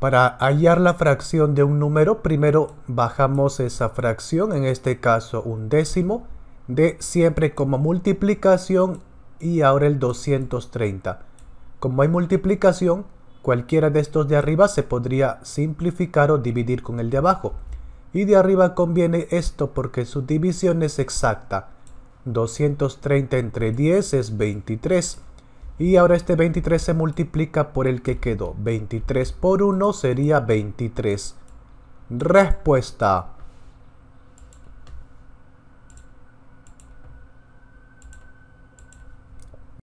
Para hallar la fracción de un número, primero bajamos esa fracción, en este caso un décimo, de siempre como multiplicación y ahora el 230. Como hay multiplicación, cualquiera de estos de arriba se podría simplificar o dividir con el de abajo. Y de arriba conviene esto porque su división es exacta. 230 entre 10 es 23. Y ahora este 23 se multiplica por el que quedó. 23 por 1 sería 23. Respuesta